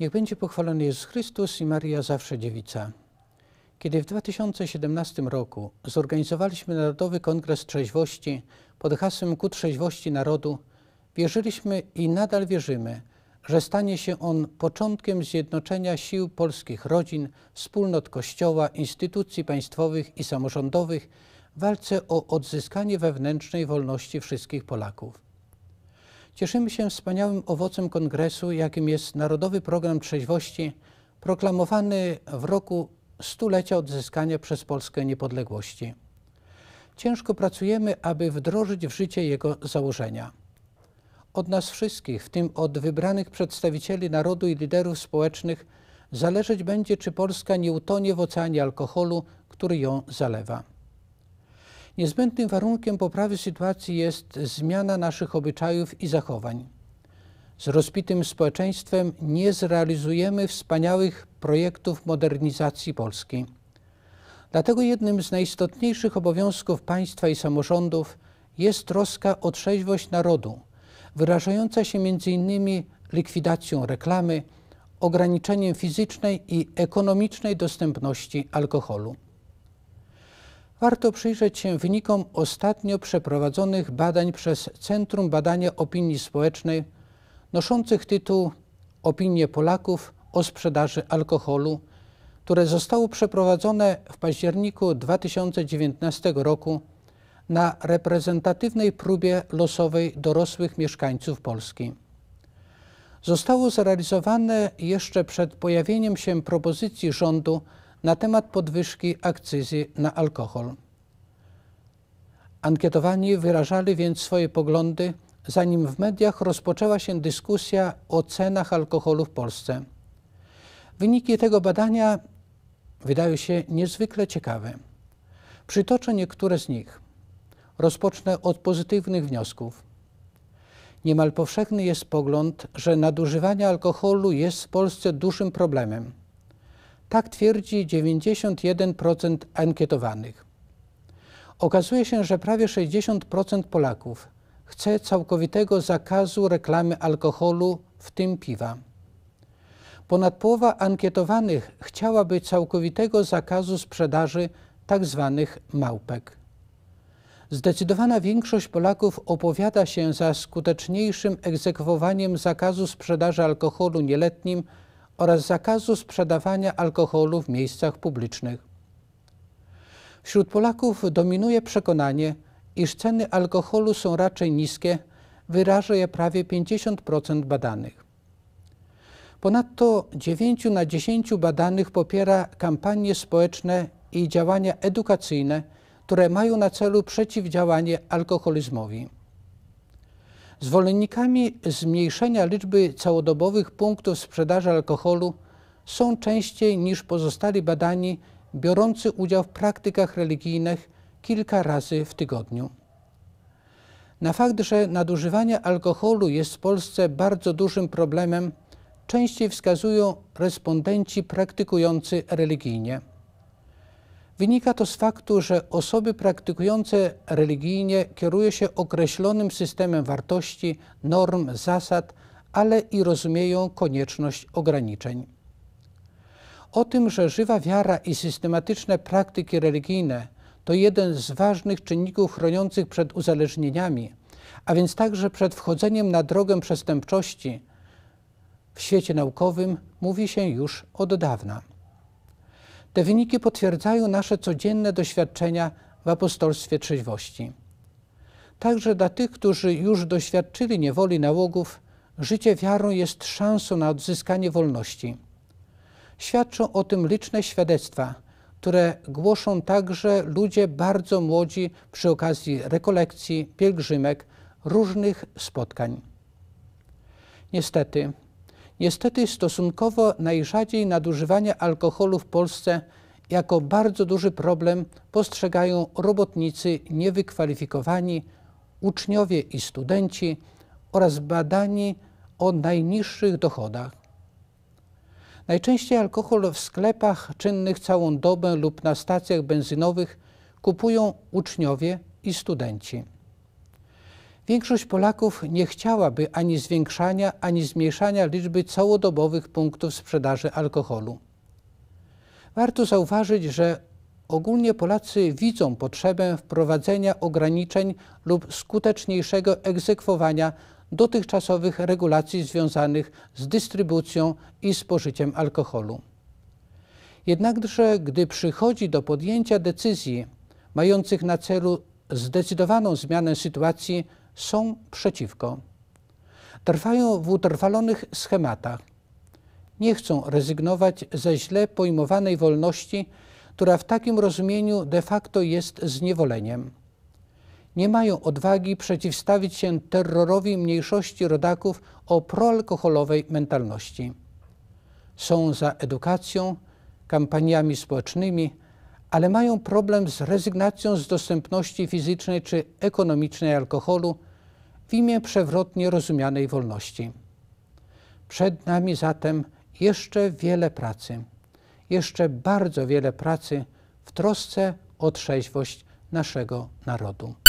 Niech będzie pochwalony Jezus Chrystus i Maria Zawsze Dziewica. Kiedy w 2017 roku zorganizowaliśmy Narodowy Kongres Trzeźwości pod hasłem Ku Trzeźwości Narodu, wierzyliśmy i nadal wierzymy, że stanie się on początkiem zjednoczenia sił polskich rodzin, wspólnot Kościoła, instytucji państwowych i samorządowych w walce o odzyskanie wewnętrznej wolności wszystkich Polaków. Cieszymy się wspaniałym owocem kongresu, jakim jest Narodowy Program Trzeźwości, proklamowany w roku stulecia odzyskania przez Polskę niepodległości. Ciężko pracujemy, aby wdrożyć w życie jego założenia. Od nas wszystkich, w tym od wybranych przedstawicieli narodu i liderów społecznych, zależeć będzie, czy Polska nie utonie w oceanie alkoholu, który ją zalewa. Niezbędnym warunkiem poprawy sytuacji jest zmiana naszych obyczajów i zachowań. Z rozbitym społeczeństwem nie zrealizujemy wspaniałych projektów modernizacji Polski. Dlatego jednym z najistotniejszych obowiązków państwa i samorządów jest troska o trzeźwość narodu, wyrażająca się m.in. likwidacją reklamy, ograniczeniem fizycznej i ekonomicznej dostępności alkoholu warto przyjrzeć się wynikom ostatnio przeprowadzonych badań przez Centrum Badania Opinii Społecznej noszących tytuł Opinie Polaków o sprzedaży alkoholu, które zostało przeprowadzone w październiku 2019 roku na reprezentatywnej próbie losowej dorosłych mieszkańców Polski. Zostało zrealizowane jeszcze przed pojawieniem się propozycji rządu na temat podwyżki akcyzy na alkohol. Ankietowani wyrażali więc swoje poglądy, zanim w mediach rozpoczęła się dyskusja o cenach alkoholu w Polsce. Wyniki tego badania wydają się niezwykle ciekawe. Przytoczę niektóre z nich. Rozpocznę od pozytywnych wniosków. Niemal powszechny jest pogląd, że nadużywanie alkoholu jest w Polsce dużym problemem. Tak twierdzi 91% ankietowanych. Okazuje się, że prawie 60% Polaków chce całkowitego zakazu reklamy alkoholu, w tym piwa. Ponad połowa ankietowanych chciałaby całkowitego zakazu sprzedaży tzw. Tak małpek. Zdecydowana większość Polaków opowiada się za skuteczniejszym egzekwowaniem zakazu sprzedaży alkoholu nieletnim oraz zakazu sprzedawania alkoholu w miejscach publicznych. Wśród Polaków dominuje przekonanie, iż ceny alkoholu są raczej niskie, wyraża je prawie 50% badanych. Ponadto 9 na 10 badanych popiera kampanie społeczne i działania edukacyjne, które mają na celu przeciwdziałanie alkoholizmowi. Zwolennikami zmniejszenia liczby całodobowych punktów sprzedaży alkoholu są częściej niż pozostali badani biorący udział w praktykach religijnych kilka razy w tygodniu. Na fakt, że nadużywanie alkoholu jest w Polsce bardzo dużym problemem, częściej wskazują respondenci praktykujący religijnie. Wynika to z faktu, że osoby praktykujące religijnie kieruje się określonym systemem wartości, norm, zasad, ale i rozumieją konieczność ograniczeń. O tym, że żywa wiara i systematyczne praktyki religijne to jeden z ważnych czynników chroniących przed uzależnieniami, a więc także przed wchodzeniem na drogę przestępczości, w świecie naukowym mówi się już od dawna. Te wyniki potwierdzają nasze codzienne doświadczenia w apostolstwie trzeźwości. Także dla tych, którzy już doświadczyli niewoli nałogów, życie wiarą jest szansą na odzyskanie wolności. Świadczą o tym liczne świadectwa, które głoszą także ludzie bardzo młodzi przy okazji rekolekcji, pielgrzymek, różnych spotkań. Niestety, Niestety stosunkowo najrzadziej nadużywanie alkoholu w Polsce jako bardzo duży problem postrzegają robotnicy niewykwalifikowani, uczniowie i studenci oraz badani o najniższych dochodach. Najczęściej alkohol w sklepach czynnych całą dobę lub na stacjach benzynowych kupują uczniowie i studenci. Większość Polaków nie chciałaby ani zwiększania, ani zmniejszania liczby całodobowych punktów sprzedaży alkoholu. Warto zauważyć, że ogólnie Polacy widzą potrzebę wprowadzenia ograniczeń lub skuteczniejszego egzekwowania dotychczasowych regulacji związanych z dystrybucją i spożyciem alkoholu. Jednakże, gdy przychodzi do podjęcia decyzji mających na celu zdecydowaną zmianę sytuacji, są przeciwko. Trwają w utrwalonych schematach. Nie chcą rezygnować ze źle pojmowanej wolności, która w takim rozumieniu de facto jest zniewoleniem. Nie mają odwagi przeciwstawić się terrorowi mniejszości rodaków o proalkoholowej mentalności. Są za edukacją, kampaniami społecznymi, ale mają problem z rezygnacją z dostępności fizycznej czy ekonomicznej alkoholu w imię przewrotnie rozumianej wolności. Przed nami zatem jeszcze wiele pracy, jeszcze bardzo wiele pracy w trosce o trzeźwość naszego narodu.